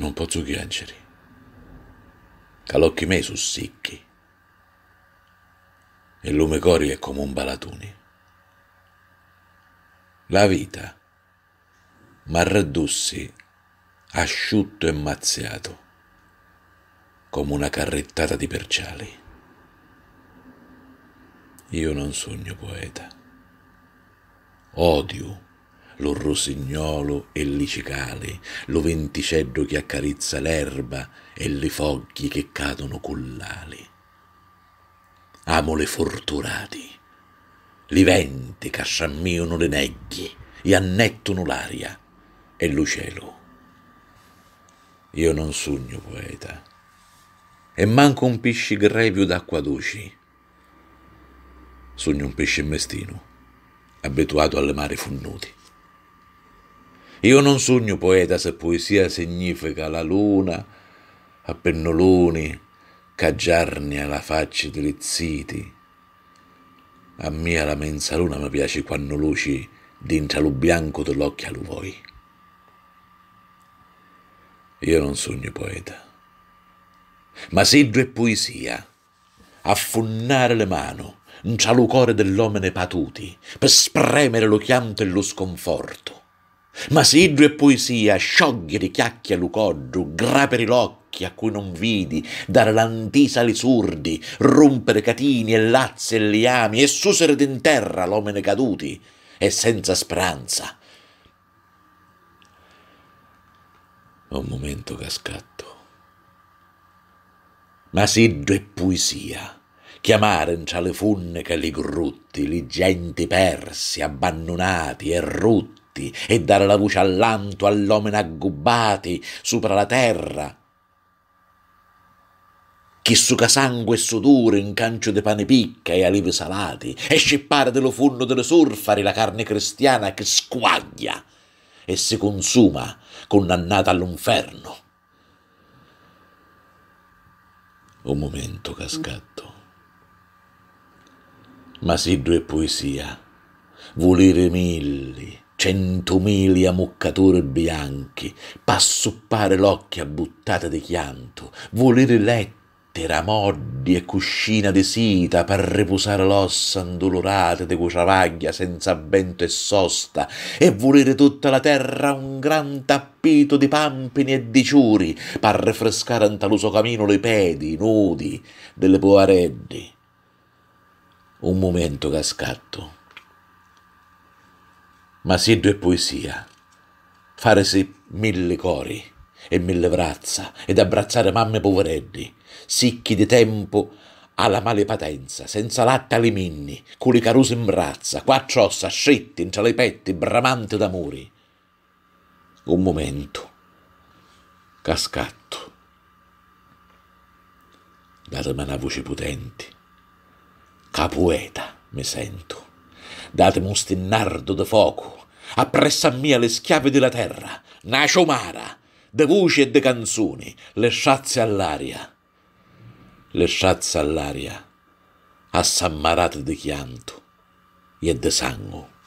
non posso chiangere. Calocchi me sussicchi. E lume cori è come un balatone. La vita m'ha raddussi asciutto e mazziato come una carrettata di perciali. Io non sogno poeta. Odio lo rosignolo e li cicale, lo venticello che accarezza l'erba e le foglie che cadono collali. Amo le fortunati, li venti che sciammiono le neghie e annettono l'aria e lo cielo. Io non sogno poeta, e manco un pesci grevio d'acqua doci. Sogno un pesce mestino, abituato alle mare funnuti. Io non sogno poeta se poesia significa la luna a pennoloni, caggiarne alla faccia drizziti. A mia la mensa luna mi piace quando luci dintra lo bianco dell'occhio a vuoi. Io non sogno poeta, ma se è poesia, affonnare le mani, non c'ha lo cuore dell'omene patuti, per spremere lo chianto e lo sconforto. Ma se idro e poesia, sciogliere chiacchia lucoddu, graperi l'occhi a cui non vidi, dare l'antisa li surdi, rompere catini e lazze e liami, e susere in terra l'omene caduti, e senza speranza. un momento cascatto. scatto. Ma siddo e poesia, chiamaren c'ha le funne che li grutti, li genti persi, abbandonati e rutti, sguattati e dare la voce all'anto, all'omena aggubbati, sopra la terra. Chi suca sangue e sudore in cancio di pane picca e alive salati, e scippare dello funno delle surfari la carne cristiana che squaglia e si consuma, condannata all'inferno. Un momento cascatto. Ma sì, due poesia, volere mille centomili ammuccature bianchi, passuppare l'occhio a buttate di chianto, volere lettera, moddi e cuscina di sita per riposare l'ossa indolorata di cuciavaglia senza vento e sosta, e volere tutta la terra un gran tappeto di pampini e di ciuri per refrescare antaluso camino le pedi nudi delle poareddi. Un momento scatto ma Siddu è poesia. Fare sì mille cori e mille brazza ed abbracciare mamme poveretti, sicchi di tempo alla male patenza, senza latte alle minni, culi carusi in brazza, quattro ossa scetti in le petti, bramante d'amori. Un momento, cascatto, datemi una voce potente, capoeta mi sento datemi un stennardo de fuoco, appresso a mia le schiave della terra, una ciomara, de voci e de canzoni, le sciazze all'aria. Le sciazze all'aria, assammarate di chianto e de sangue.